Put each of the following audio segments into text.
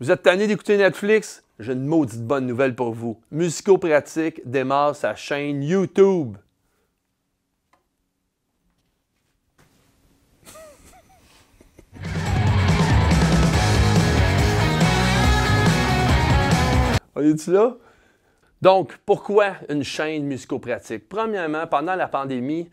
Vous êtes tanné d'écouter Netflix? J'ai une maudite bonne nouvelle pour vous. Musico Pratique démarre sa chaîne YouTube. On est-tu là? Donc, pourquoi une chaîne musico-pratique? Premièrement, pendant la pandémie,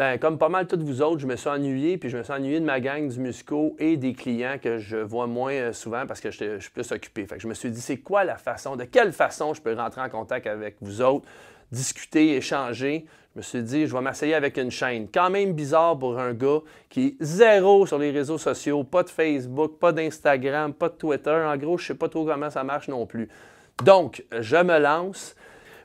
ben, comme pas mal tous vous autres, je me suis ennuyé, puis je me suis ennuyé de ma gang du musco et des clients que je vois moins euh, souvent parce que je, suis plus occupé. je me suis dit, c'est quoi la façon, de quelle façon je peux rentrer en contact avec vous autres, discuter, échanger. Je me suis dit, je vais m'asseyer avec une chaîne. Quand même bizarre pour un gars qui est zéro sur les réseaux sociaux, pas de Facebook, pas d'Instagram, pas de Twitter. En gros, je ne sais pas trop comment ça marche non plus. Donc, je me lance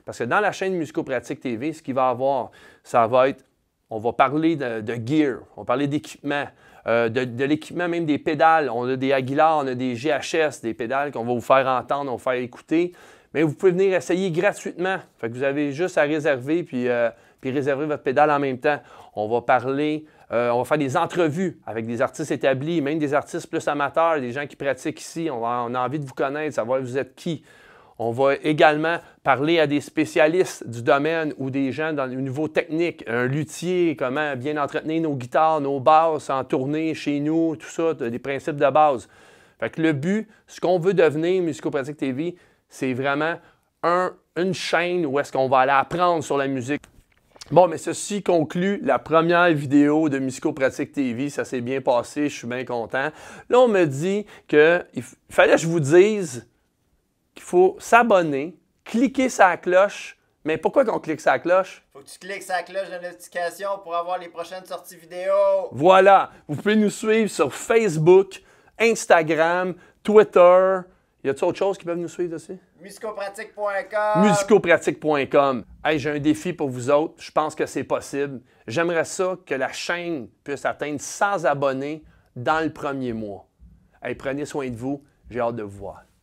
parce que dans la chaîne Pratique TV, ce qu'il va avoir, ça va être on va parler de, gear, on va parler d'équipement, euh, de, l'équipement même des pédales. On a des Aguilar, on a des GHS, des pédales qu'on va vous faire entendre, on va vous faire écouter. Mais vous pouvez venir essayer gratuitement. que vous avez juste à réserver puis, euh, puis réserver votre pédale en même temps. On va parler euh, on va faire des entrevues avec des artistes établis, même des artistes plus amateurs, des gens qui pratiquent ici. On, on a envie de vous connaître, savoir vous êtes qui. On va également parler à des spécialistes du domaine ou des gens dans niveau technique, un luthier, comment bien entretenir nos guitares, nos basses en tournée chez nous, tout ça, des principes de base. Fait que le but, ce qu'on veut devenir Pratique TV, c'est vraiment un, une chaîne où est-ce qu'on va aller apprendre sur la musique. Bon, mais ceci conclut la première vidéo de Musicopratique TV. Ça s'est bien passé, je suis bien content. Là, on me dit qu'il fallait que je vous dise s'abonner, cliquer sa cloche. Mais pourquoi qu'on clique sa cloche? Faut que tu cliques sur cloche de notification pour avoir les prochaines sorties vidéo. Voilà. Vous pouvez nous suivre sur Facebook, Instagram, Twitter. Y a-t-il autre chose qui peuvent nous suivre aussi? Musicopratique.com. Musicopratique.com. Hey, j'ai un défi pour vous autres. Je pense que c'est possible. J'aimerais ça que la chaîne puisse atteindre 100 abonnés dans le premier mois. Hey, prenez soin de vous. J'ai hâte de vous voir.